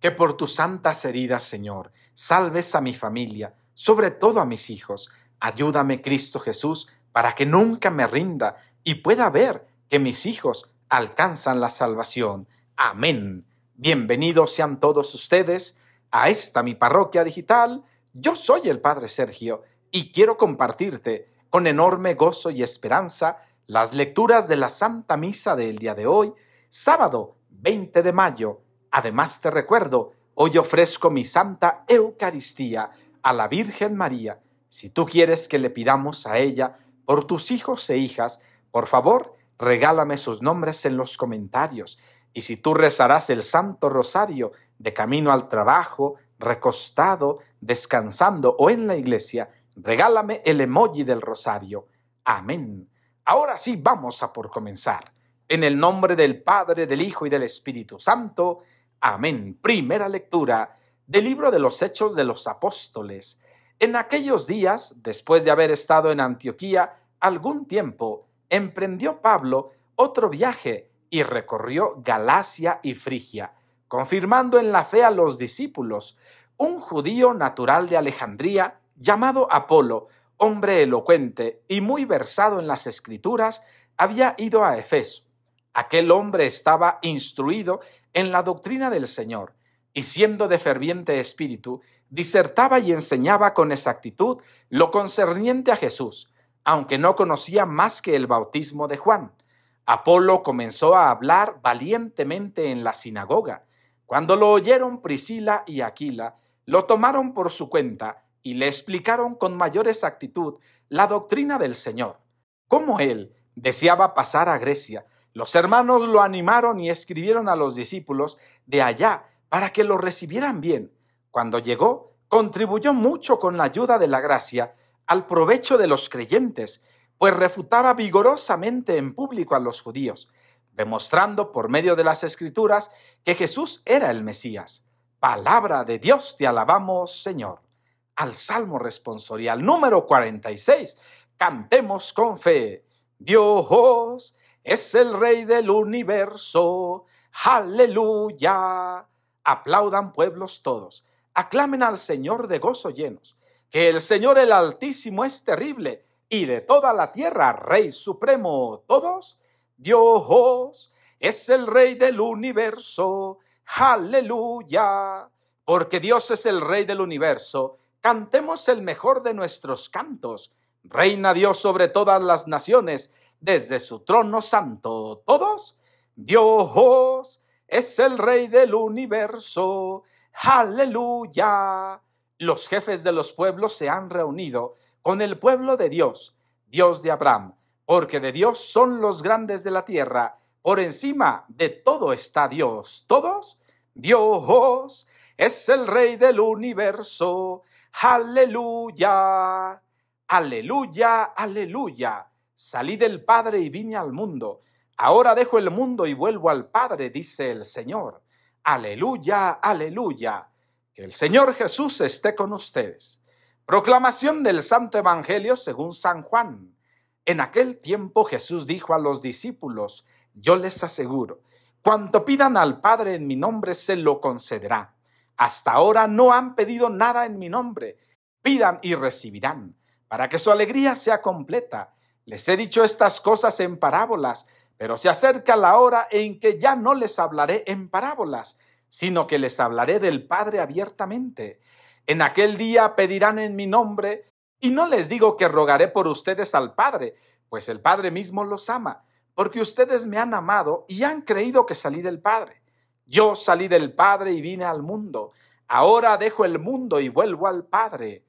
Que por tus santas heridas, Señor, salves a mi familia, sobre todo a mis hijos. Ayúdame, Cristo Jesús, para que nunca me rinda y pueda ver que mis hijos alcanzan la salvación. Amén. Bienvenidos sean todos ustedes a esta mi parroquia digital. Yo soy el Padre Sergio y quiero compartirte con enorme gozo y esperanza las lecturas de la Santa Misa del día de hoy, sábado 20 de mayo Además te recuerdo, hoy ofrezco mi Santa Eucaristía a la Virgen María. Si tú quieres que le pidamos a ella por tus hijos e hijas, por favor, regálame sus nombres en los comentarios. Y si tú rezarás el Santo Rosario de camino al trabajo, recostado, descansando o en la iglesia, regálame el emoji del rosario. Amén. Ahora sí, vamos a por comenzar. En el nombre del Padre, del Hijo y del Espíritu Santo. Amén. Primera lectura del libro de los Hechos de los Apóstoles. En aquellos días, después de haber estado en Antioquía algún tiempo, emprendió Pablo otro viaje y recorrió Galacia y Frigia, confirmando en la fe a los discípulos. Un judío natural de Alejandría, llamado Apolo, hombre elocuente y muy versado en las escrituras, había ido a Efeso Aquel hombre estaba instruido en la doctrina del Señor, y siendo de ferviente espíritu, disertaba y enseñaba con exactitud lo concerniente a Jesús, aunque no conocía más que el bautismo de Juan. Apolo comenzó a hablar valientemente en la sinagoga. Cuando lo oyeron Priscila y Aquila, lo tomaron por su cuenta y le explicaron con mayor exactitud la doctrina del Señor, cómo él deseaba pasar a Grecia los hermanos lo animaron y escribieron a los discípulos de allá para que lo recibieran bien. Cuando llegó, contribuyó mucho con la ayuda de la gracia al provecho de los creyentes, pues refutaba vigorosamente en público a los judíos, demostrando por medio de las escrituras que Jesús era el Mesías. Palabra de Dios te alabamos, Señor. Al Salmo responsorial número 46, cantemos con fe. Dios es el rey del universo. Aleluya. Aplaudan pueblos todos, aclamen al Señor de gozo llenos, que el Señor el Altísimo es terrible y de toda la tierra Rey Supremo. Todos, Dios es el Rey del universo. Aleluya. Porque Dios es el Rey del universo. Cantemos el mejor de nuestros cantos. Reina Dios sobre todas las naciones desde su trono santo todos. Dios es el rey del universo. Aleluya. Los jefes de los pueblos se han reunido con el pueblo de Dios, Dios de Abraham, porque de Dios son los grandes de la tierra. Por encima de todo está Dios. Todos, Dios es el rey del universo. Aleluya. Aleluya, aleluya. Salí del Padre y vine al mundo. Ahora dejo el mundo y vuelvo al Padre, dice el Señor. Aleluya, aleluya. Que el Señor Jesús esté con ustedes. Proclamación del Santo Evangelio según San Juan. En aquel tiempo Jesús dijo a los discípulos, yo les aseguro, cuanto pidan al Padre en mi nombre se lo concederá. Hasta ahora no han pedido nada en mi nombre. Pidan y recibirán, para que su alegría sea completa. Les he dicho estas cosas en parábolas, pero se acerca la hora en que ya no les hablaré en parábolas, sino que les hablaré del Padre abiertamente. En aquel día pedirán en mi nombre, y no les digo que rogaré por ustedes al Padre, pues el Padre mismo los ama, porque ustedes me han amado y han creído que salí del Padre. Yo salí del Padre y vine al mundo. Ahora dejo el mundo y vuelvo al Padre.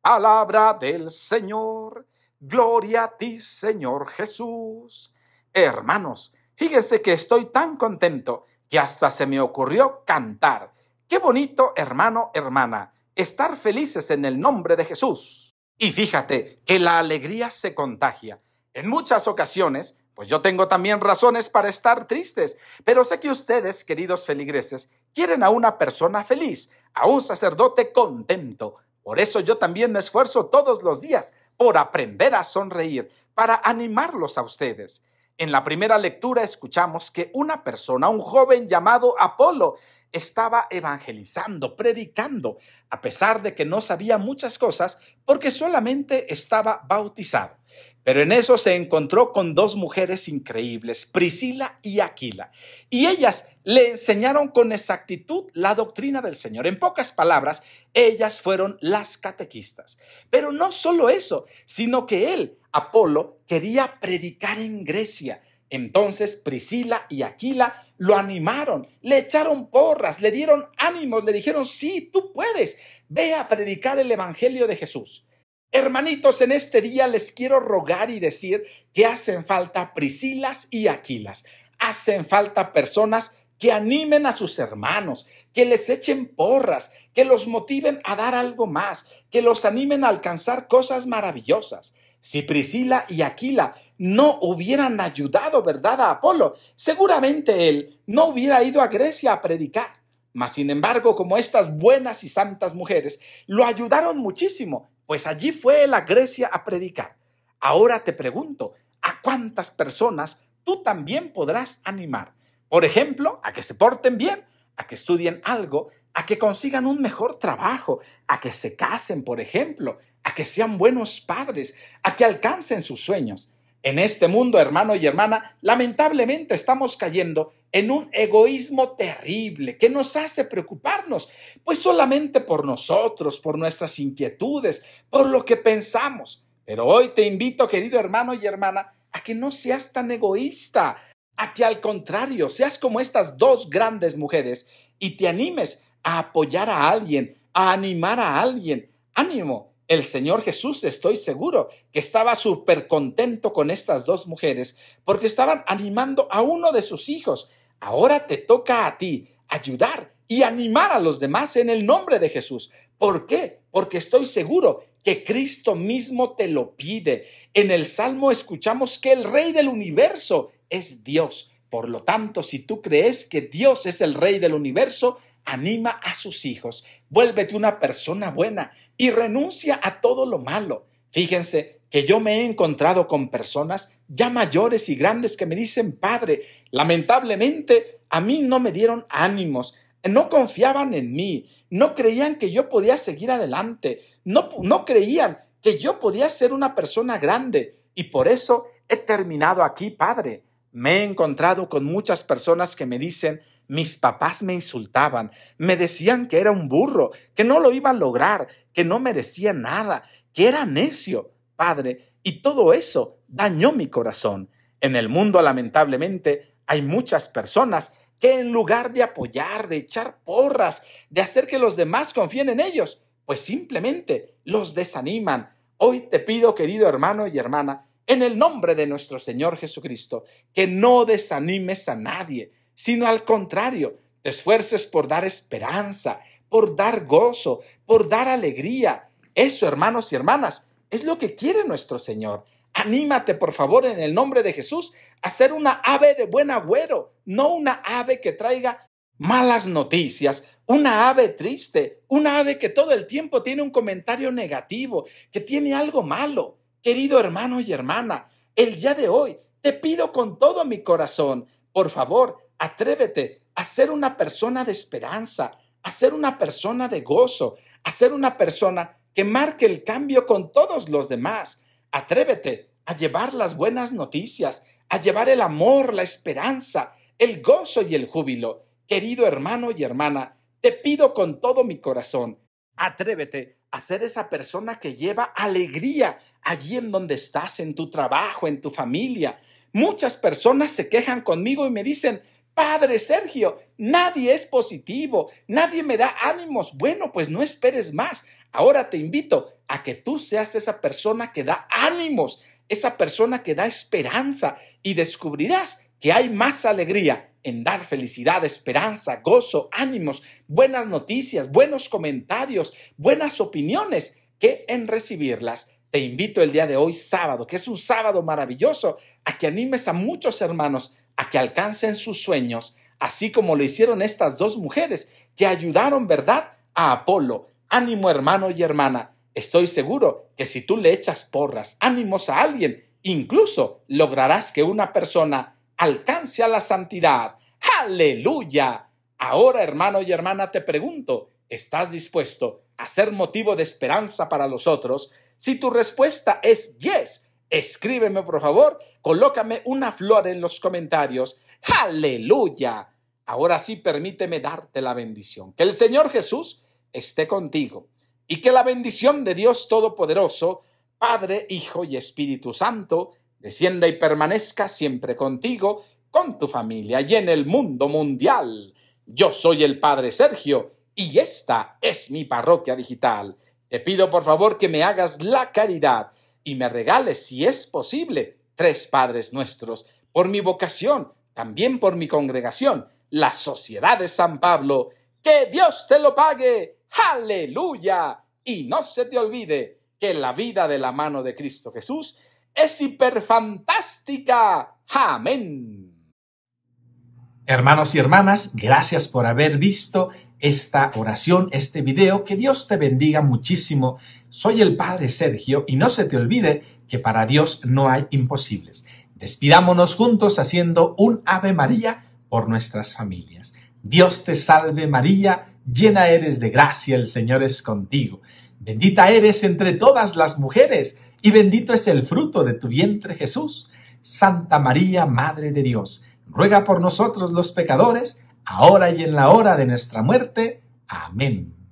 Palabra del Señor. Gloria a ti, Señor Jesús. Hermanos, fíjense que estoy tan contento que hasta se me ocurrió cantar. Qué bonito, hermano, hermana, estar felices en el nombre de Jesús. Y fíjate que la alegría se contagia. En muchas ocasiones, pues yo tengo también razones para estar tristes, pero sé que ustedes, queridos feligreses, quieren a una persona feliz, a un sacerdote contento. Por eso yo también me esfuerzo todos los días por aprender a sonreír, para animarlos a ustedes. En la primera lectura escuchamos que una persona, un joven llamado Apolo, estaba evangelizando, predicando, a pesar de que no sabía muchas cosas porque solamente estaba bautizado. Pero en eso se encontró con dos mujeres increíbles, Priscila y Aquila, y ellas le enseñaron con exactitud la doctrina del Señor. En pocas palabras, ellas fueron las catequistas. Pero no solo eso, sino que él, Apolo, quería predicar en Grecia. Entonces Priscila y Aquila lo animaron, le echaron porras, le dieron ánimos, le dijeron, sí, tú puedes, ve a predicar el Evangelio de Jesús. Hermanitos, en este día les quiero rogar y decir que hacen falta Priscilas y Aquilas. Hacen falta personas que animen a sus hermanos, que les echen porras, que los motiven a dar algo más, que los animen a alcanzar cosas maravillosas. Si Priscila y Aquila no hubieran ayudado, ¿verdad?, a Apolo, seguramente él no hubiera ido a Grecia a predicar. Mas, sin embargo, como estas buenas y santas mujeres lo ayudaron muchísimo, pues allí fue la Grecia a predicar. Ahora te pregunto, ¿a cuántas personas tú también podrás animar? Por ejemplo, a que se porten bien, a que estudien algo, a que consigan un mejor trabajo, a que se casen, por ejemplo, a que sean buenos padres, a que alcancen sus sueños. En este mundo, hermano y hermana, lamentablemente estamos cayendo en un egoísmo terrible que nos hace preocuparnos, pues solamente por nosotros, por nuestras inquietudes, por lo que pensamos. Pero hoy te invito, querido hermano y hermana, a que no seas tan egoísta, a que al contrario seas como estas dos grandes mujeres y te animes a apoyar a alguien, a animar a alguien. Ánimo, el Señor Jesús, estoy seguro, que estaba súper contento con estas dos mujeres porque estaban animando a uno de sus hijos. Ahora te toca a ti ayudar y animar a los demás en el nombre de Jesús. ¿Por qué? Porque estoy seguro que Cristo mismo te lo pide. En el Salmo escuchamos que el Rey del universo es Dios. Por lo tanto, si tú crees que Dios es el Rey del universo, anima a sus hijos, vuélvete una persona buena y renuncia a todo lo malo. Fíjense que yo me he encontrado con personas ya mayores y grandes que me dicen, padre, lamentablemente a mí no me dieron ánimos, no confiaban en mí, no creían que yo podía seguir adelante, no, no creían que yo podía ser una persona grande y por eso he terminado aquí, padre. Me he encontrado con muchas personas que me dicen, mis papás me insultaban, me decían que era un burro, que no lo iba a lograr, que no merecía nada, que era necio, padre, y todo eso dañó mi corazón. En el mundo, lamentablemente, hay muchas personas que en lugar de apoyar, de echar porras, de hacer que los demás confíen en ellos, pues simplemente los desaniman. Hoy te pido, querido hermano y hermana, en el nombre de nuestro Señor Jesucristo, que no desanimes a nadie, sino al contrario, te esfuerces por dar esperanza, por dar gozo, por dar alegría. Eso, hermanos y hermanas, es lo que quiere nuestro Señor. Anímate, por favor, en el nombre de Jesús, a ser una ave de buen agüero, no una ave que traiga malas noticias, una ave triste, una ave que todo el tiempo tiene un comentario negativo, que tiene algo malo. Querido hermano y hermana, el día de hoy te pido con todo mi corazón, por favor, Atrévete a ser una persona de esperanza, a ser una persona de gozo, a ser una persona que marque el cambio con todos los demás. Atrévete a llevar las buenas noticias, a llevar el amor, la esperanza, el gozo y el júbilo. Querido hermano y hermana, te pido con todo mi corazón, atrévete a ser esa persona que lleva alegría allí en donde estás, en tu trabajo, en tu familia. Muchas personas se quejan conmigo y me dicen, Padre Sergio, nadie es positivo, nadie me da ánimos. Bueno, pues no esperes más. Ahora te invito a que tú seas esa persona que da ánimos, esa persona que da esperanza y descubrirás que hay más alegría en dar felicidad, esperanza, gozo, ánimos, buenas noticias, buenos comentarios, buenas opiniones que en recibirlas. Te invito el día de hoy, sábado, que es un sábado maravilloso, a que animes a muchos hermanos a que alcancen sus sueños, así como lo hicieron estas dos mujeres que ayudaron, ¿verdad?, a Apolo. Ánimo, hermano y hermana. Estoy seguro que si tú le echas porras, ánimos a alguien, incluso lograrás que una persona alcance a la santidad. Aleluya. Ahora, hermano y hermana, te pregunto, ¿estás dispuesto a ser motivo de esperanza para los otros? Si tu respuesta es yes, Escríbeme por favor, colócame una flor en los comentarios. Aleluya. Ahora sí, permíteme darte la bendición. Que el Señor Jesús esté contigo y que la bendición de Dios Todopoderoso, Padre, Hijo y Espíritu Santo, descienda y permanezca siempre contigo, con tu familia y en el mundo mundial. Yo soy el Padre Sergio y esta es mi parroquia digital. Te pido por favor que me hagas la caridad y me regales, si es posible, tres padres nuestros, por mi vocación, también por mi congregación, la Sociedad de San Pablo. Que Dios te lo pague. Aleluya. Y no se te olvide que la vida de la mano de Cristo Jesús es hiperfantástica. Amén. Hermanos y hermanas, gracias por haber visto esta oración, este video. Que Dios te bendiga muchísimo. Soy el Padre Sergio y no se te olvide que para Dios no hay imposibles. Despidámonos juntos haciendo un Ave María por nuestras familias. Dios te salve María, llena eres de gracia, el Señor es contigo. Bendita eres entre todas las mujeres y bendito es el fruto de tu vientre Jesús. Santa María, Madre de Dios, ruega por nosotros los pecadores, ahora y en la hora de nuestra muerte. Amén.